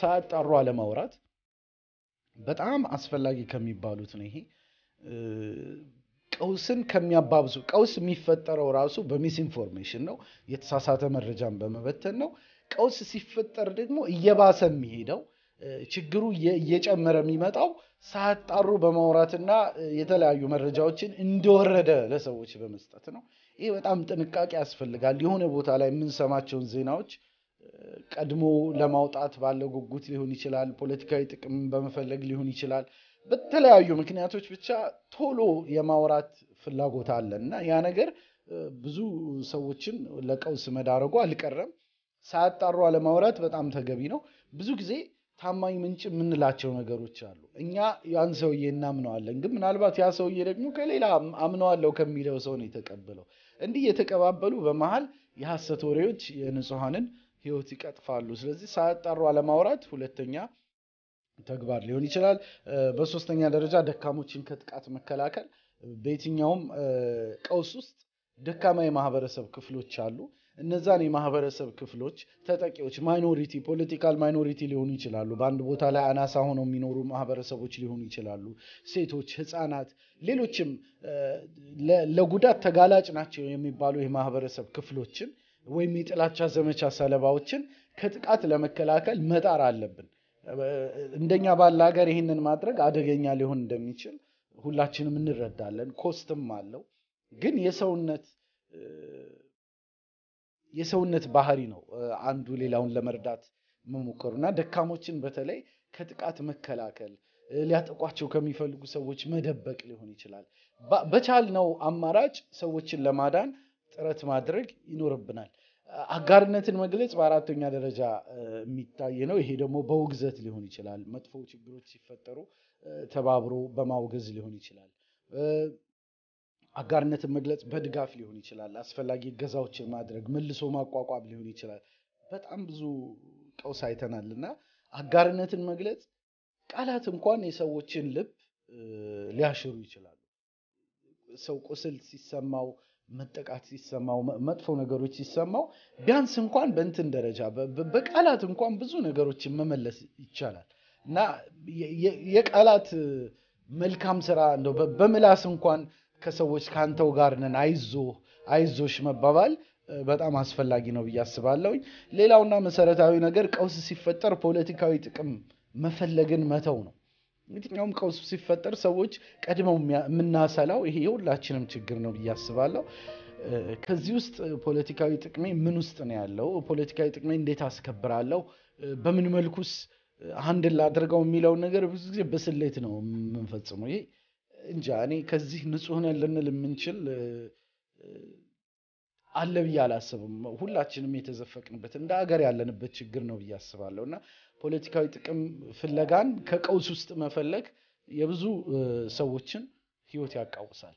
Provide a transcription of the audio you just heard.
ሳያጣሩ አለማውራት በጣም አስፈላጊ ከሚባሉት ነው። ይሄ ቀውስን ከሚያባብሱ ቀውስ የሚፈጠረው ራሱ በሚስኢንፎርሜሽን ኢንፎርሜሽን ነው፣ የተሳሳተ መረጃን በመበተን ነው። ቀውስ ሲፈጠር ደግሞ እየባሰ የሚሄደው ችግሩ እየጨመረ የሚመጣው ሳያጣሩ በማውራትና የተለያዩ መረጃዎችን እንደወረደ ለሰዎች በመስጠት ነው። ይህ በጣም ጥንቃቄ ያስፈልጋል። የሆነ ቦታ ላይ የምንሰማቸውን ዜናዎች ቀድሞ ለማውጣት ባለው ጉጉት ሊሆን ይችላል፣ ፖለቲካዊ ጥቅም በመፈለግ ሊሆን ይችላል። በተለያዩ ምክንያቶች ብቻ ቶሎ የማውራት ፍላጎት አለ እና ያ ነገር ብዙ ሰዎችን ለቀውስ መዳረጉ አልቀረም። ሳያጣሩ አለማውራት በጣም ተገቢ ነው። ብዙ ጊዜ ታማኝ ምንጭ የምንላቸው ነገሮች አሉ። እኛ ያን ሰውዬ እናምነዋለን፣ ግን ምናልባት ያ ሰውዬ ደግሞ ከሌላ አምነዋለሁ ከሚለው ሰው ነው የተቀበለው። እንዲህ የተቀባበሉ በመሀል የሐሰት ወሬዎች የንጹሐንን ህይወት ይቀጥፋሉ። ስለዚህ ሳያጣሩ አለማውራት ሁለተኛ ተግባር ሊሆን ይችላል። በሶስተኛ ደረጃ ደካሞችን ከጥቃት መከላከል። በየትኛውም ቀውስ ውስጥ ደካማ የማህበረሰብ ክፍሎች አሉ። እነዛን የማህበረሰብ ክፍሎች ተጠቂዎች ማይኖሪቲ ፖለቲካል ማይኖሪቲ ሊሆኑ ይችላሉ። በአንድ ቦታ ላይ አናሳ ሆነው የሚኖሩ ማህበረሰቦች ሊሆኑ ይችላሉ። ሴቶች፣ ህፃናት፣ ሌሎችም ለጉዳት ተጋላጭ ናቸው የሚባሉ የማህበረሰብ ክፍሎችን ወይም የጥላቻ ዘመቻ ሰለባዎችን ከጥቃት ለመከላከል መጣር አለብን። እንደኛ ባለ ሀገር ይህንን ማድረግ አደገኛ ሊሆን እንደሚችል ሁላችንም እንረዳለን። ኮስትም አለው። ግን የሰውነት የሰውነት ባህሪ ነው አንዱ ሌላውን ለመርዳት መሞከሩ እና ደካሞችን በተለይ ከጥቃት መከላከል ሊያጠቋቸው ከሚፈልጉ ሰዎች መደበቅ ሊሆን ይችላል። በቻልነው አማራጭ ሰዎችን ለማዳን ጥረት ማድረግ ይኖርብናል። አጋርነትን መግለጽ በአራተኛ ደረጃ የሚታይ ነው። ይሄ ደግሞ በውግዘት ሊሆን ይችላል። መጥፎ ችግሮች ሲፈጠሩ ተባብሮ በማውገዝ ሊሆን ይችላል። አጋርነትን መግለጽ በድጋፍ ሊሆን ይችላል። አስፈላጊ እገዛዎችን ማድረግ፣ መልሶ ማቋቋም ሊሆን ይችላል። በጣም ብዙ ቀውስ አይተናል እና አጋርነትን መግለጽ ቃላት እንኳን የሰዎችን ልብ ሊያሽሩ ይችላሉ። ሰው ቁስል ሲሰማው መጠቃት ሲሰማው መጥፎ ነገሮች ሲሰማው ቢያንስ እንኳን በእንትን ደረጃ በቃላት እንኳን ብዙ ነገሮችን መመለስ ይቻላል እና የቃላት መልካም ስራ እንደው በምላስ እንኳን ከሰዎች ከአንተው ጋር ነን አይዞ አይዞሽ መባባል በጣም አስፈላጊ ነው ብዬ አስባለሁኝ። ሌላውና መሰረታዊ ነገር ቀውስ ሲፈጠር ፖለቲካዊ ጥቅም መፈለግን መተው ነው። የትኛውም ቀውስ ሲፈጠር ሰዎች ቀድመው የምናሰላው ይሄ የሁላችንም ችግር ነው ብዬ አስባለሁ። ከዚህ ውስጥ ፖለቲካዊ ጥቅሜ ምን ውስጥ ነው ያለው? ፖለቲካዊ ጥቅሜ እንዴት አስከብራለሁ? በምን መልኩስ አንድ ላድርገው የሚለውን ነገር ብዙ ጊዜ በስሌት ነው የምንፈጽመው። ይሄ እንጃ እኔ ከዚህ ንጹህ ነን ልንል የምንችል አለ ብዬ አላስብም። ሁላችንም የተዘፈቅንበት እንደ ሀገር ያለንበት ችግር ነው ብዬ አስባለሁ እና ፖለቲካዊ ጥቅም ፍለጋን ከቀውስ ውስጥ መፈለግ የብዙ ሰዎችን ሕይወት ያቃውሳል።